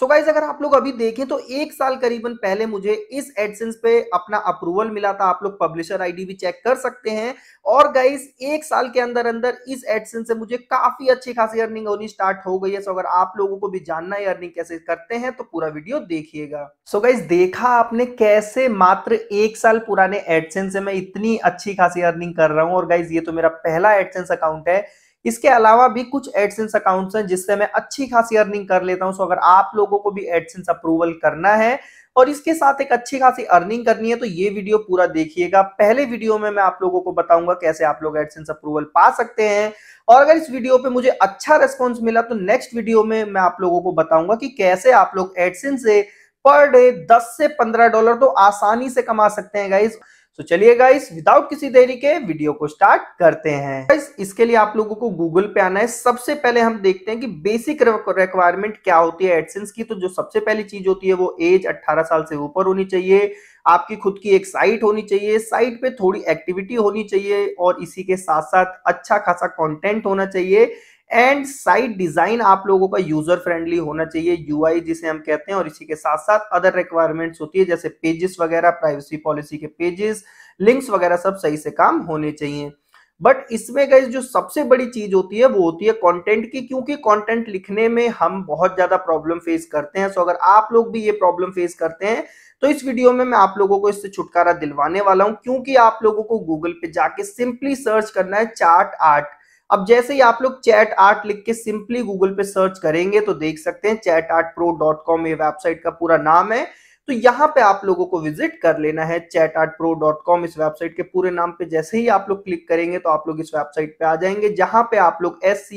so guys अगर आप लोग अभी देखें तो एक साल करीबन पहले मुझे इस एडसेंस पे अपना अप्रूवल मिला था आप लोग पब्लिशर आईडी भी चेक कर सकते हैं और गाइज एक साल के अंदर अंदर इस एडसेंस से मुझे काफी अच्छी खासी अर्निंग होनी स्टार्ट हो गई है सो अगर आप लोगों को भी जानना है अर्निंग कैसे करते हैं तो पूरा वीडियो देखिएगा सो गाइज देखा आपने कैसे मात्र एक साल पुराने एडसेंस से मैं इतनी अच्छी खासी अर्निंग कर रहा हूँ और गाइज ये तो मेरा पहला एडसेंस अकाउंट है इसके अलावा भी कुछ एडसेंस अकाउंट्स हैं जिससे मैं अच्छी खासी अर्निंग कर लेता हूं सो अगर आप लोगों को भी एडसेंस अप्रूवल करना है और इसके साथ एक अच्छी खासी अर्निंग करनी है तो ये वीडियो पूरा देखिएगा पहले वीडियो में मैं आप लोगों को बताऊंगा कैसे आप लोग एडसेंस अप्रूवल पा सकते हैं और अगर इस वीडियो पे मुझे अच्छा रेस्पॉन्स मिला तो नेक्स्ट वीडियो में मैं आप लोगों को बताऊंगा कि कैसे आप लोग एडसेंस से पर डे दस से पंद्रह डॉलर तो आसानी से कमा सकते हैं गाइज सो चलिए गाइस विदाउट किसी देरी के वीडियो को स्टार्ट करते हैं गाइस इसके लिए आप लोगों को गूगल पे आना है सबसे पहले हम देखते हैं कि बेसिक रिक्वायरमेंट क्या होती है एडसेंस की तो जो सबसे पहली चीज होती है वो एज 18 साल से ऊपर होनी चाहिए आपकी खुद की एक साइट होनी चाहिए साइट पे थोड़ी एक्टिविटी होनी चाहिए और इसी के साथ साथ अच्छा खासा कंटेंट होना चाहिए एंड साइट डिजाइन आप लोगों का यूजर फ्रेंडली होना चाहिए यूआई जिसे हम कहते हैं और इसी के साथ साथ अदर रिक्वायरमेंट्स होती है जैसे पेजेस वगैरह प्राइवेसी पॉलिसी के पेजेस लिंक्स वगैरह सब सही से काम होने चाहिए बट इसमें गई जो सबसे बड़ी चीज होती है वो होती है कंटेंट की क्योंकि कंटेंट लिखने में हम बहुत ज्यादा प्रॉब्लम फेस करते हैं सो अगर आप लोग भी ये प्रॉब्लम फेस करते हैं तो इस वीडियो में मैं आप लोगों को इससे छुटकारा दिलवाने वाला हूं क्योंकि आप लोगों को गूगल पे जाके सिंपली सर्च करना है चार्ट आर्ट अब जैसे ही आप लोग चैट आर्ट लिख के सिंपली गूगल पे सर्च करेंगे तो देख सकते हैं Chat art pro dot com ये वेबसाइट का पूरा नाम है तो यहाँ पे आप लोगों को विजिट कर लेना है Chat art pro dot com इस वेबसाइट के पूरे नाम पे जैसे ही आप लोग क्लिक करेंगे तो आप लोग इस वेबसाइट पे आ जाएंगे जहां पे आप लोग S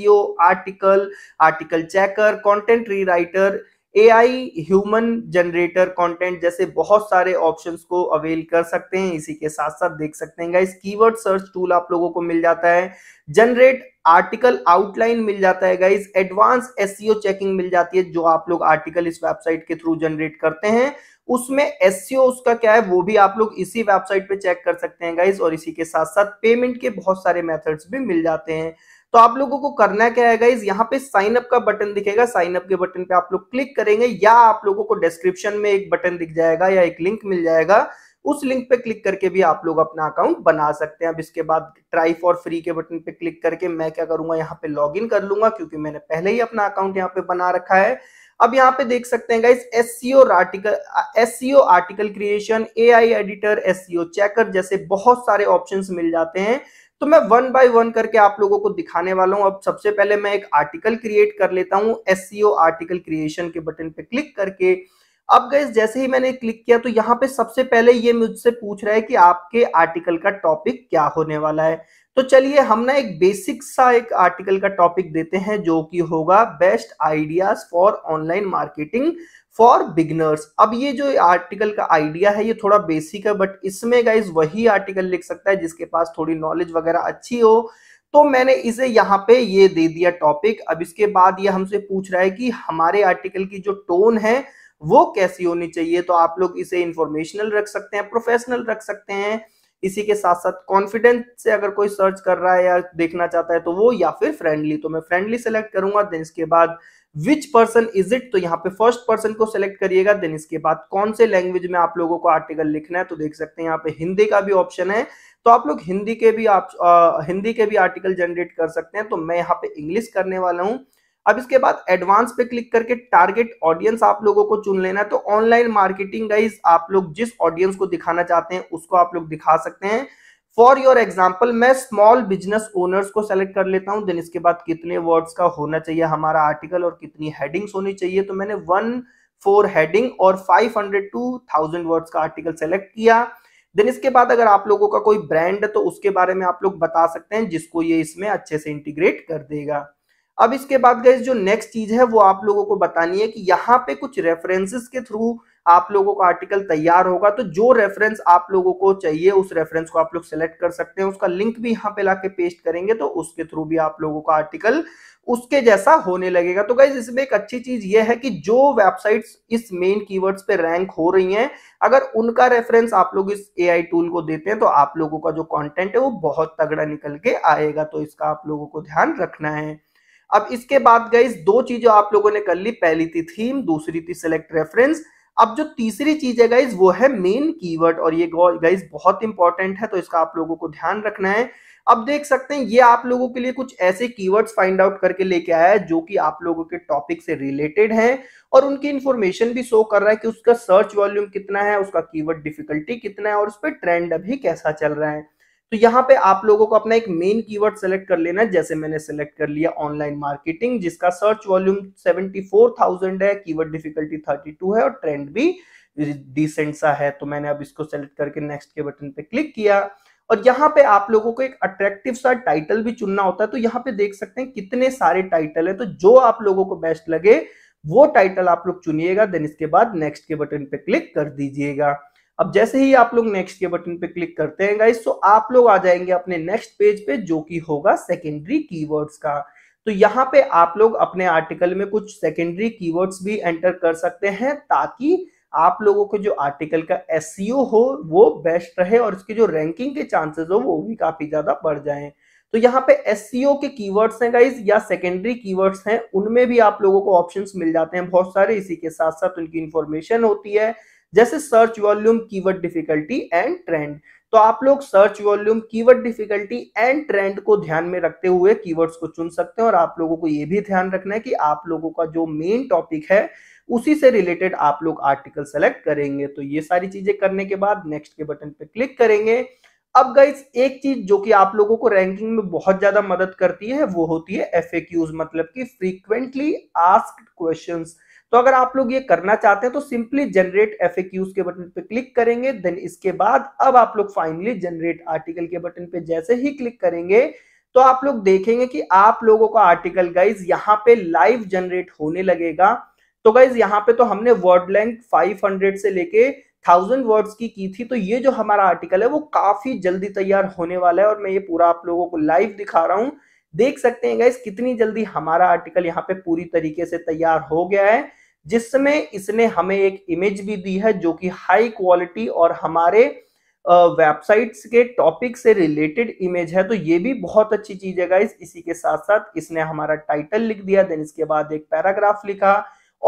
article article checker content rewriter AI human generator content जैसे बहुत सारे ऑप्शन को अवेल कर सकते हैं इसी के साथ साथ देख सकते हैं गाइस कीवर्ड सर्च टूल आप लोगों को मिल जाता है जनरेट आर्टिकल आउटलाइन मिल जाता है गाइज एडवांस ओ चेकिंग मिल जाती है जो आप लोग आर्टिकल इस वेबसाइट के थ्रू जनरेट करते हैं उसमें ओ e उसका क्या है वो भी आप लोग इसी वेबसाइट पे चेक कर सकते हैं गाइज और इसी के साथ साथ पेमेंट के बहुत सारे मेथड्स भी मिल जाते हैं तो आप लोगों को करना क्या है गाइज यहाँ पे साइन अप का बटन दिखेगा साइन अप के बटन पे आप लोग क्लिक करेंगे या आप लोगों को डिस्क्रिप्शन में एक बटन दिख जाएगा या एक लिंक मिल जाएगा उस लिंक पे क्लिक करके भी आप लोग अपना अकाउंट बना सकते हैं अब इसके बाद ट्राई फॉर फ्री के बटन पे क्लिक करके मैं क्या करूंगा यहाँ पे लॉग कर लूंगा क्योंकि मैंने पहले ही अपना अकाउंट यहाँ पे बना रखा है अब यहाँ पे देख सकते हैं guys SEO article SEO article creation AI editor SEO checker जैसे बहुत सारे ऑप्शंस मिल जाते हैं तो मैं वन बाय वन करके आप लोगों को दिखाने वाला हूं अब सबसे पहले मैं एक आर्टिकल क्रिएट कर लेता हूं एस आर्टिकल क्रिएशन के बटन पे क्लिक करके अब गैस जैसे ही मैंने क्लिक किया तो यहाँ पे सबसे पहले ये मुझसे पूछ रहा है कि आपके आर्टिकल का टॉपिक क्या होने वाला है तो चलिए हम ना एक बेसिक सा एक आर्टिकल का टॉपिक देते हैं जो कि होगा best ideas for online marketing for beginners अब ये जो आर्टिकल का आइडिया है ये थोड़ा बेसिक है बट इसमें गाइज वही आर्टिकल लिख सकता है जिसके पास थोड़ी नॉलेज वगैरह अच्छी हो तो मैंने इसे यहाँ पे ये दे दिया टॉपिक अब इसके बाद ये हमसे पूछ रहा है कि हमारे आर्टिकल की जो टोन है वो कैसी होनी चाहिए तो आप लोग इसे इंफॉर्मेशनल रख सकते हैं प्रोफेशनल रख सकते हैं इसी के साथ साथ कॉन्फिडेंस से अगर कोई सर्च कर रहा है या देखना चाहता है तो वो या फिर फ्रेंडली तो मैं फ्रेंडली सेलेक्ट करूंगा देन इसके बाद विच पर्सन इज इट तो यहाँ पे फर्स्ट पर्सन को सिलेक्ट करिएगा देन इसके बाद कौन से लैंग्वेज में आप लोगों को आर्टिकल लिखना है तो देख सकते हैं यहाँ पे हिंदी का भी ऑप्शन है तो आप लोग हिंदी के भी आप आ, हिंदी के भी आर्टिकल जनरेट कर सकते हैं तो मैं यहाँ पे इंग्लिश करने वाला हूँ अब इसके बाद एडवांस पे क्लिक करके टारगेट ऑडियंस आप लोगों को चुन लेना है तो ऑनलाइन मार्केटिंग गाइज आप लोग जिस ऑडियंस को दिखाना चाहते हैं उसको आप लोग दिखा सकते हैं फॉर योर एग्जाम्पल मैं स्मॉल बिजनेस ओनर्स को सेलेक्ट कर लेता हूं देन इसके बाद कितने वर्ड्स का होना चाहिए हमारा आर्टिकल और कितनी हेडिंग्स होनी चाहिए तो मैंने वन फोर हेडिंग और 500 टू थाउजेंड वर्ड्स का आर्टिकल सेलेक्ट किया देन इसके बाद अगर आप लोगों का कोई ब्रांड है तो उसके बारे में आप लोग बता सकते हैं जिसको ये इसमें अच्छे से इंटीग्रेट कर देगा अब इसके बाद गए जो नेक्स्ट चीज है वो आप लोगों को बतानी है कि यहाँ पे कुछ रेफरेंसेस के थ्रू आप लोगों का आर्टिकल तैयार होगा तो जो रेफरेंस आप लोगों को चाहिए उस रेफरेंस को आप लोग सेलेक्ट कर सकते हैं उसका लिंक भी यहाँ पे लाके पेस्ट करेंगे तो उसके थ्रू भी आप लोगों का आर्टिकल उसके जैसा होने लगेगा तो गाइज इसमें एक अच्छी चीज यह है कि जो वेबसाइट्स इस मेन कीवर्ड्स पे रैंक हो रही हैं अगर उनका रेफरेंस आप लोग इस एआई टूल को देते हैं तो आप लोगों का जो कंटेंट है वो बहुत तगड़ा निकल के आएगा तो इसका आप लोगों को ध्यान रखना है अब इसके बाद गई दो चीजें आप लोगों ने कर ली पहली थी थीम दूसरी थी सिलेक्ट रेफरेंस अब जो तीसरी चीज है गाइज वो है मेन कीवर्ड और ये गाइज बहुत इंपॉर्टेंट है तो इसका आप लोगों को ध्यान रखना है अब देख सकते हैं ये आप लोगों के लिए कुछ ऐसे कीवर्ड्स फाइंड आउट करके लेके आया है जो कि आप लोगों के टॉपिक से रिलेटेड हैं और उनकी इंफॉर्मेशन भी शो कर रहा है कि उसका सर्च वॉल्यूम कितना है उसका कीवर्ड डिफिकल्टी कितना है और उस पर ट्रेंड अभी कैसा चल रहा है तो यहाँ पे आप लोगों को अपना एक मेन कीवर्ड सेलेक्ट कर लेना है जैसे मैंने सेलेक्ट कर लिया ऑनलाइन मार्केटिंग जिसका सर्च वॉल्यूम 74,000 है कीवर्ड डिफिकल्टी 32 है और ट्रेंड भी डिसेंट सा है तो मैंने अब इसको सेलेक्ट करके नेक्स्ट के बटन पे क्लिक किया और यहाँ पे आप लोगों को एक अट्रैक्टिव सा टाइटल भी चुनना होता है तो यहाँ पे देख सकते हैं कितने सारे टाइटल है तो जो आप लोगों को बेस्ट लगे वो टाइटल आप लोग चुनिएगा देन इसके बाद नेक्स्ट के बटन पे क्लिक कर दीजिएगा अब जैसे ही आप लोग नेक्स्ट के बटन पे क्लिक करते हैं गाइस तो आप लोग आ जाएंगे अपने नेक्स्ट पेज पे जो कि होगा सेकेंडरी कीवर्ड्स का तो यहाँ पे आप लोग अपने आर्टिकल में कुछ सेकेंडरी कीवर्ड्स भी एंटर कर सकते हैं ताकि आप लोगों के जो आर्टिकल का एस e हो वो बेस्ट रहे और इसके जो रैंकिंग के चांसेस हो वो भी काफी ज्यादा बढ़ जाए तो यहाँ पे एस e के कीवर्ड्स हैं गाइज या सेकेंडरी कीवर्ड्स हैं उनमें भी आप लोगों को ऑप्शंस मिल जाते हैं बहुत सारे इसी के साथ साथ उनकी इन्फॉर्मेशन होती है जैसे search volume keyword difficulty and trend तो आप लोग search volume keyword difficulty and trend को ध्यान में रखते हुए कीवर्ड्स को चुन सकते हैं और आप लोगों को यह भी ध्यान रखना है कि आप लोगों का जो मेन टॉपिक है उसी से रिलेटेड आप लोग आर्टिकल सेलेक्ट करेंगे तो ये सारी चीजें करने के बाद नेक्स्ट के बटन पे क्लिक करेंगे अब गाइज एक चीज जो कि आप लोगों को रैंकिंग में बहुत ज्यादा मदद करती है वो होती है एफ मतलब कि फ्रीक्वेंटली आस्क्ड क्वेश्चंस तो अगर आप लोग ये करना चाहते हैं तो सिंपली जनरेट एफ के बटन पे क्लिक करेंगे देन इसके बाद अब आप लोग फाइनली जनरेट आर्टिकल के बटन पे जैसे ही क्लिक करेंगे तो आप लोग देखेंगे कि आप लोगों का आर्टिकल गाइज यहाँ पे लाइव जनरेट होने लगेगा तो गाइज यहाँ पे तो हमने वर्ड लैंक फाइव से लेके थाउजेंड वर्ड्स की की थी तो ये जो हमारा आर्टिकल है वो काफी जल्दी तैयार होने वाला है और मैं ये पूरा आप लोगों को लाइव दिखा रहा हूँ देख सकते हैं गाइज कितनी जल्दी हमारा आर्टिकल यहाँ पे पूरी तरीके से तैयार हो गया है जिसमें इसने हमें एक इमेज भी दी है जो कि हाई क्वालिटी और हमारे वेबसाइट्स के टॉपिक से रिलेटेड इमेज है तो ये भी बहुत अच्छी चीज है गाइस इसी के साथ साथ इसने हमारा टाइटल लिख दिया देन इसके बाद एक पैराग्राफ लिखा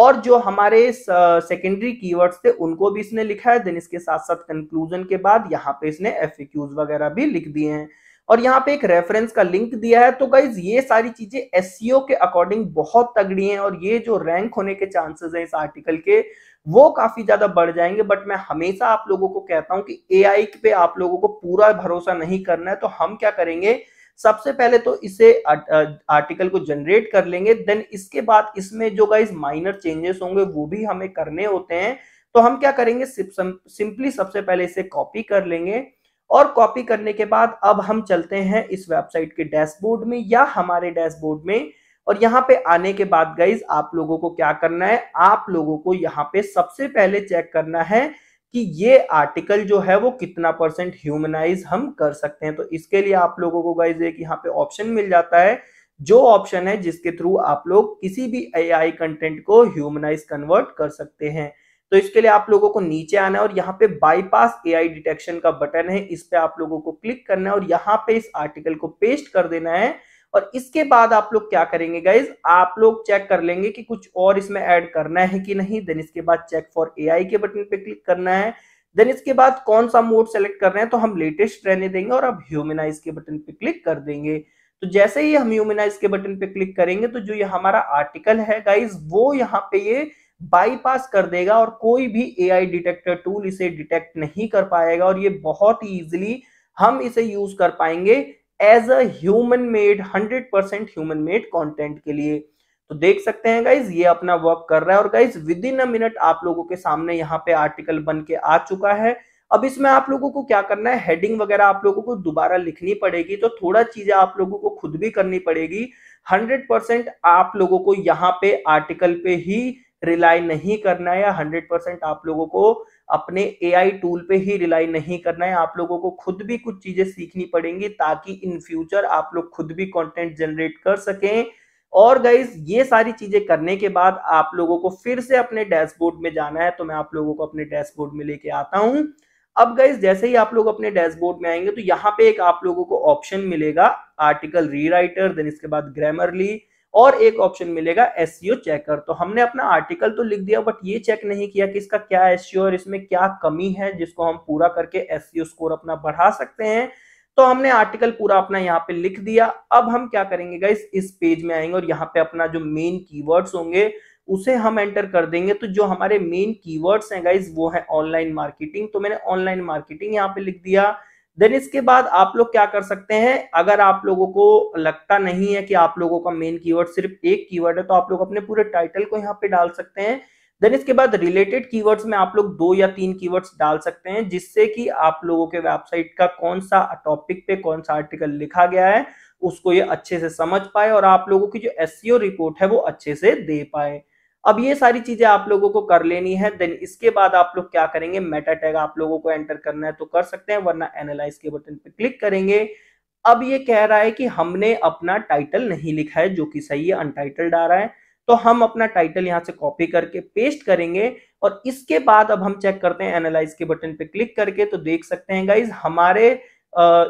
और जो हमारे सेकेंडरी कीवर्ड्स थे उनको भी इसने लिखा है देन इसके साथ साथ कंक्लूजन के बाद यहाँ पे इसने एफ वगैरह भी लिख दिए हैं और यहाँ पे एक रेफरेंस का लिंक दिया है तो गाइज ये सारी चीजें एस e के अकॉर्डिंग बहुत तगड़ी हैं और ये जो रैंक होने के चांसेस हैं इस आर्टिकल के वो काफी ज्यादा बढ़ जाएंगे बट मैं हमेशा आप लोगों को कहता हूं कि ए पे आप लोगों को पूरा भरोसा नहीं करना है तो हम क्या करेंगे सबसे पहले तो इसे आर्टिकल को जनरेट कर लेंगे देन इसके बाद इसमें जो गाइज माइनर चेंजेस होंगे वो भी हमें करने होते हैं तो हम क्या करेंगे सिंपली सबसे पहले इसे कॉपी कर लेंगे और कॉपी करने के बाद अब हम चलते हैं इस वेबसाइट के डैशबोर्ड में या हमारे डैशबोर्ड में और यहाँ पे आने के बाद गाइज आप लोगों को क्या करना है आप लोगों को यहाँ पे सबसे पहले चेक करना है कि ये आर्टिकल जो है वो कितना परसेंट ह्यूमनाइज हम कर सकते हैं तो इसके लिए आप लोगों को गाइज एक यहाँ पे ऑप्शन मिल जाता है जो ऑप्शन है जिसके थ्रू आप लोग किसी भी एआई कंटेंट को ह्यूमनाइज कन्वर्ट कर सकते हैं तो इसके लिए आप लोगों को नीचे आना है और यहाँ पे बाईपास एआई डिटेक्शन का बटन है इस पे आप लोगों को क्लिक करना है और यहाँ पे इस आर्टिकल को पेस्ट कर देना है और इसके बाद आप लोग क्या करेंगे गाइज आप लोग चेक कर लेंगे कि कुछ और इसमें ऐड करना है कि नहीं देन इसके बाद चेक फॉर एआई के बटन पे क्लिक करना है देन इसके बाद कौन सा मोड सेलेक्ट करना है तो हम लेटेस्ट रहने देंगे और अब ह्यूमेनाइज के बटन पे क्लिक कर देंगे तो जैसे ही हम ह्यूमेनाइज के बटन पे क्लिक करेंगे तो जो ये हमारा आर्टिकल है गाइज वो यहाँ पे ये बाईपास कर देगा और कोई भी आई डिटेक्टर टूल इसे डिटेक्ट नहीं कर पाएगा और ये बहुत ही इजिली हम इसे यूज कर पाएंगे as a human made 100% percent human made content के लिए तो देख सकते हैं गाइज ये अपना वर्क कर रहा है और guys within a minute आप लोगों के सामने यहाँ पे आर्टिकल बन के आ चुका है अब इसमें आप लोगों को क्या करना है हेडिंग वगैरह आप लोगों को दोबारा लिखनी पड़ेगी तो थोड़ा चीजें आप लोगों को खुद भी करनी पड़ेगी 100% आप लोगों को यहाँ पे आर्टिकल पे ही रिलाई नहीं करना है या हंड्रेड परसेंट आप लोगों को अपने आई टूल पे ही रिलाई नहीं करना है आप लोगों को खुद भी कुछ चीजें सीखनी पड़ेंगी ताकि इन फ्यूचर आप लोग खुद भी कंटेंट जनरेट कर सकें और गाइज ये सारी चीजें करने के बाद आप लोगों को फिर से अपने डैशबोर्ड में जाना है तो मैं आप लोगों को अपने डैशबोर्ड में लेके आता हूं अब गाइज जैसे ही आप लोग अपने डैशबोर्ड में आएंगे तो यहाँ पे एक आप लोगों को ऑप्शन मिलेगा आर्टिकल रीराइटर देन इसके बाद ग्रामरली और एक ऑप्शन मिलेगा एस चेकर e तो हमने अपना आर्टिकल तो लिख दिया बट ये चेक नहीं किया कि इसका क्या एस e और इसमें क्या कमी है जिसको हम पूरा करके एस स्कोर e अपना बढ़ा सकते हैं तो हमने आर्टिकल पूरा अपना यहाँ पे लिख दिया अब हम क्या करेंगे गाइस इस पेज में आएंगे और यहाँ पे अपना जो मेन कीवर्ड्स होंगे उसे हम एंटर कर देंगे तो जो हमारे मेन कीवर्ड्स हैं गाइज वो है ऑनलाइन मार्केटिंग तो मैंने ऑनलाइन मार्केटिंग यहाँ पे लिख दिया देन इसके बाद आप लोग क्या कर सकते हैं अगर आप लोगों को लगता नहीं है कि आप लोगों का मेन कीवर्ड सिर्फ एक कीवर्ड है तो आप लोग अपने पूरे टाइटल को यहाँ पे डाल सकते हैं देन इसके बाद रिलेटेड कीवर्ड्स में आप लोग दो या तीन कीवर्ड्स डाल सकते हैं जिससे कि आप लोगों के वेबसाइट का कौन सा टॉपिक पे कौन सा आर्टिकल लिखा गया है उसको ये अच्छे से समझ पाए और आप लोगों की जो एस रिपोर्ट e है वो अच्छे से दे पाए अब ये सारी चीजें आप लोगों को कर लेनी है देन इसके बाद आप लोग क्या करेंगे मेटा टैग आप लोगों को एंटर करना है तो कर सकते हैं वरना एनालाइज के बटन पे क्लिक करेंगे अब ये कह रहा है कि हमने अपना टाइटल नहीं लिखा है जो कि सही है अनटाइटल्ड आ रहा है तो हम अपना टाइटल यहाँ से कॉपी करके पेस्ट करेंगे और इसके बाद अब हम चेक करते हैं एनालाइज के बटन पे क्लिक करके तो देख सकते हैं गाइज हमारे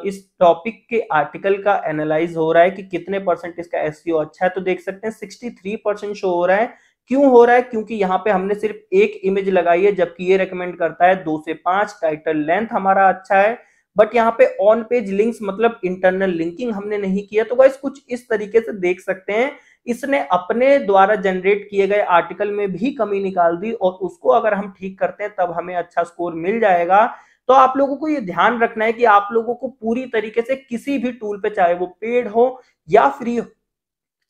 इस टॉपिक के आर्टिकल का एनालाइज हो रहा है कि कितने परसेंट इसका एस e अच्छा है तो देख सकते हैं सिक्सटी थ्री परसेंट शो हो रहा है क्यों हो रहा है क्योंकि यहाँ पे हमने सिर्फ एक इमेज लगाई है जबकि ये रेकमेंड करता है दो से पांच टाइटल लेंथ हमारा अच्छा है बट यहाँ पे ऑन पेज लिंक्स मतलब इंटरनल लिंकिंग हमने नहीं किया तो गाइस कुछ इस तरीके से देख सकते हैं इसने अपने द्वारा जनरेट किए गए आर्टिकल में भी कमी निकाल दी और उसको अगर हम ठीक करते हैं तब हमें अच्छा स्कोर मिल जाएगा तो आप लोगों को ये ध्यान रखना है कि आप लोगों को पूरी तरीके से किसी भी टूल पे चाहे वो पेड हो या फ्री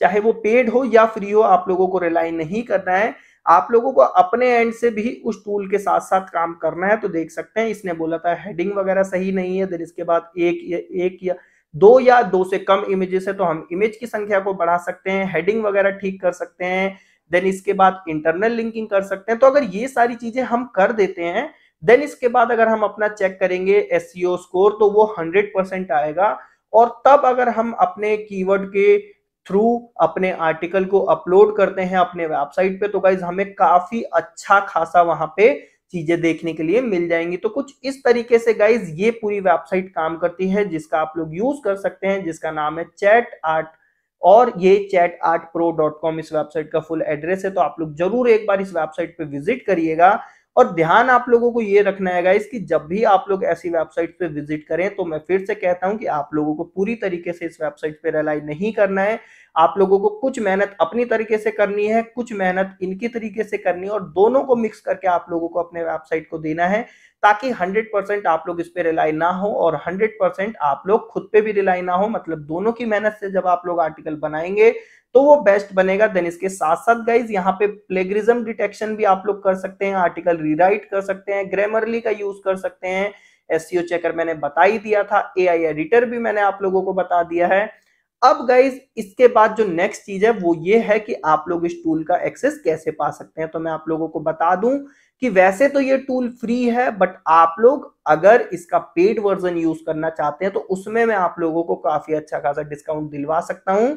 चाहे वो पेड हो या फ्री हो आप लोगों को रिलाई नहीं करना है आप लोगों को अपने एंड से भी उस टूल के साथ साथ काम करना है तो देख सकते हैं इसने बोला था हेडिंग वगैरह सही नहीं है देन इसके बाद एक या एक या दो या दो से कम इमेजेस है तो हम इमेज की संख्या को बढ़ा सकते हैं हेडिंग वगैरह ठीक कर सकते हैं देन इसके बाद इंटरनल लिंकिंग कर सकते हैं तो अगर ये सारी चीजें हम कर देते हैं देन इसके बाद अगर हम अपना चेक करेंगे एस स्कोर e तो वो हंड्रेड परसेंट आएगा और तब अगर हम अपने कीवर्ड के थ्रू अपने आर्टिकल को अपलोड करते हैं अपने वेबसाइट पे तो गाइज हमें काफी अच्छा खासा वहां पे चीजें देखने के लिए मिल जाएंगी तो कुछ इस तरीके से गाइज ये पूरी वेबसाइट काम करती है जिसका आप लोग यूज कर सकते हैं जिसका नाम है चैट आर्ट और ये chat art pro dot com इस वेबसाइट का फुल एड्रेस है तो आप लोग जरूर एक बार इस वेबसाइट पे विजिट करिएगा और ध्यान आप लोगों को ये रखना है गाइस कि जब भी आप लोग ऐसी वेबसाइट पे विजिट करें तो मैं फिर से कहता हूं कि आप लोगों को पूरी तरीके से इस वेबसाइट पे रिलाई नहीं करना है आप लोगों को कुछ मेहनत अपनी तरीके से करनी है कुछ मेहनत इनकी तरीके से करनी है और दोनों को मिक्स करके आप लोगों को अपने वेबसाइट को देना है ताकि 100 परसेंट आप लोग इस पे रिलाई ना हो और 100 परसेंट आप लोग खुद पे भी रिलाई ना हो मतलब दोनों की मेहनत से जब आप लोग आर्टिकल बनाएंगे तो वो बेस्ट बनेगा देन इसके साथ साथ गाइज यहाँ पे प्लेग्रिज्म डिटेक्शन भी आप लोग कर सकते हैं आर्टिकल रीराइट कर सकते हैं ग्रामरली का यूज कर सकते हैं एस चेकर e मैंने बता ही दिया था ए एडिटर भी मैंने आप लोगों को बता दिया है अब गाइज इसके बाद जो नेक्स्ट चीज है वो ये है कि आप लोग इस टूल का एक्सेस कैसे पा सकते हैं तो मैं आप लोगों को बता दूं कि वैसे तो ये टूल फ्री है बट आप लोग अगर इसका पेड वर्जन यूज करना चाहते हैं तो उसमें मैं आप लोगों को काफी अच्छा खासा डिस्काउंट दिलवा सकता हूं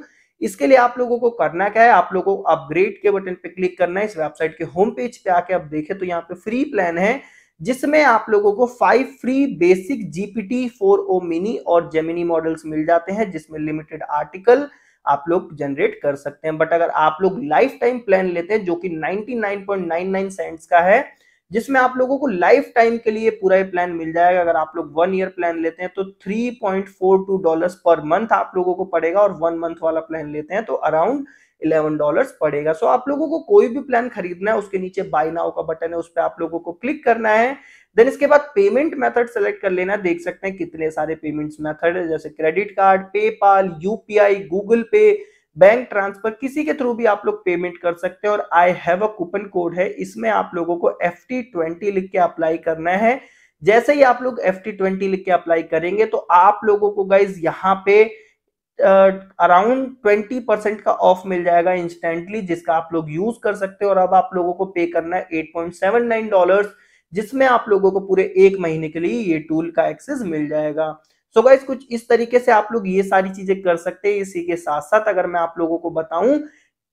इसके लिए आप लोगों को करना क्या है आप लोगों को अपग्रेड के बटन पे क्लिक करना है इस वेबसाइट के होम पेज पे आके आप देखें तो यहाँ पे फ्री प्लान है जिसमें आप लोगों को five free basic GPT four o mini और जेमिनी मॉडल्स मिल जाते हैं जिसमें लिमिटेड आर्टिकल आप लोग जनरेट कर सकते हैं बट अगर आप लोग लाइफ टाइम प्लान लेते हैं जो कि 99.99 सेंट्स का है जिसमें आप लोगों को लाइफ टाइम के लिए पूरा ये प्लान मिल जाएगा अगर आप लोग वन ईयर प्लान लेते हैं तो 3.42 डॉलर्स पर मंथ आप लोगों को पड़ेगा और वन मंथ वाला प्लान लेते हैं तो अराउंड इलेवन डॉलर्स पड़ेगा सो आप लोगों को कोई भी प्लान खरीदना है उसके नीचे बाय नाउ का बटन है उस पर आप लोगों को क्लिक करना है देन इसके बाद पेमेंट मेथड सेलेक्ट कर लेना देख सकते हैं कितने सारे पेमेंट्स मेथड है जैसे credit card PayPal UPI Google Pay bank transfer किसी के थ्रू भी आप लोग पेमेंट कर सकते हैं और I have a coupon code है इसमें आप लोगों को एफ टी ट्वेंटी लिख के अप्लाई करना है जैसे ही आप लोग एफ टी ट्वेंटी लिख के अप्लाई करेंगे तो आप लोगों को गाइज यहाँ पे अराउंड ट्वेंटी परसेंट का ऑफ मिल जाएगा इंस्टेंटली जिसका आप लोग यूज कर सकते हैं और अब आप लोगों को पे करना है eight point seven nine dollar जिसमें आप लोगों को पूरे एक महीने के लिए ये टूल का एक्सेस मिल जाएगा सो so गाइज कुछ इस तरीके से आप लोग ये सारी चीजें कर सकते हैं इसी के साथ साथ अगर मैं आप लोगों को बताऊं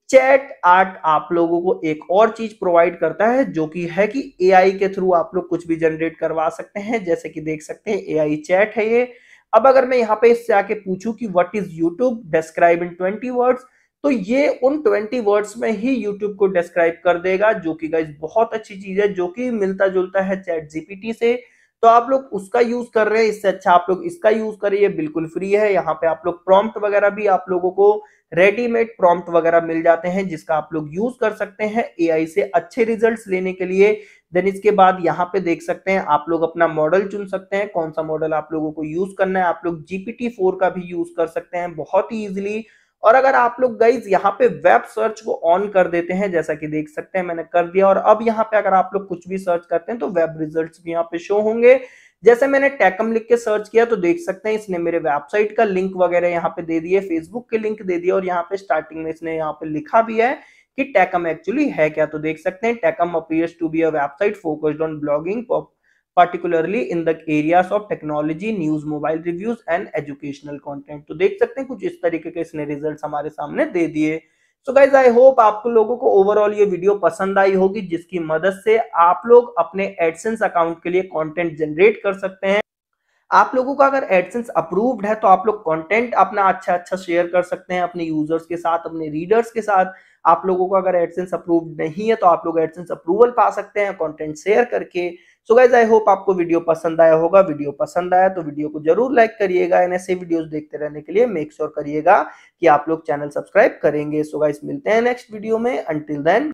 चैट आर्ट आप लोगों को एक और चीज प्रोवाइड करता है जो कि है कि एआई के थ्रू आप लोग कुछ भी जनरेट करवा सकते हैं जैसे कि देख सकते हैं एआई चैट है ये अब अगर मैं यहाँ पे इससे आके पूछूं कि what is YouTube describe in twenty words तो ये उन 20 वर्ड्स में ही YouTube को डिस्क्राइब कर देगा जो कि गाइज बहुत अच्छी चीज है जो कि मिलता जुलता है चैट जीपीटी से तो आप लोग उसका यूज कर रहे हैं इससे अच्छा आप लोग इसका यूज करें ये बिल्कुल फ्री है यहाँ पे आप लोग प्रॉम्प्ट वगैरह भी आप लोगों को रेडीमेड प्रॉम्प्ट वगैरह मिल जाते हैं जिसका आप लोग यूज कर सकते हैं आई से अच्छे रिजल्ट लेने के लिए देन इसके बाद यहाँ पे देख सकते हैं आप लोग अपना मॉडल चुन सकते हैं कौन सा मॉडल आप लोगों को यूज करना है आप लोग जीपीटी फोर का भी यूज कर सकते हैं बहुत ही इजिली और अगर आप लोग गाइज यहाँ पे वेब सर्च को ऑन कर देते हैं जैसा कि देख सकते हैं मैंने कर दिया और अब यहाँ पे अगर आप लोग कुछ भी सर्च करते हैं तो वेब रिजल्ट्स भी यहाँ पे शो होंगे जैसे मैंने टेकम लिख के सर्च किया तो देख सकते हैं इसने मेरे वेबसाइट का लिंक वगैरह यहाँ पे दे दिए फेसबुक के लिंक दे दिए और यहाँ पे स्टार्टिंग में इसने यहाँ पे लिखा भी है कि टेकम एक्चुअली है क्या तो देख सकते हैं Techum appears to be a website focused on blogging particularly in the areas of technology news mobile reviews and educational content तो देख सकते हैं कुछ इस तरीके के इसने रिजल्ट हमारे सामने दे दिए सो गाइज आई होप आप लोगों को ओवरऑल ये वीडियो पसंद आई होगी जिसकी मदद से आप लोग अपने एडसेंस अकाउंट के लिए कॉन्टेंट जनरेट कर सकते हैं आप लोगों का अगर एडसेंस अप्रूव्ड है तो आप लोग कंटेंट अपना अच्छा अच्छा शेयर कर सकते हैं अपने यूजर्स के साथ अपने रीडर्स के साथ आप लोगों का अगर एडसेंस अप्रूव्ड नहीं है तो आप लोग एडसेंस अप्रूवल पा सकते हैं कंटेंट शेयर करके सो गाइज आई होप आपको वीडियो पसंद आया होगा वीडियो पसंद आया तो वीडियो को जरूर लाइक करिएगा एंड ऐसे वीडियोस देखते रहने के लिए मेक श्योर करिएगा कि आप लोग चैनल सब्सक्राइब करेंगे सो so गाइज मिलते हैं नेक्स्ट वीडियो में अंटिल देन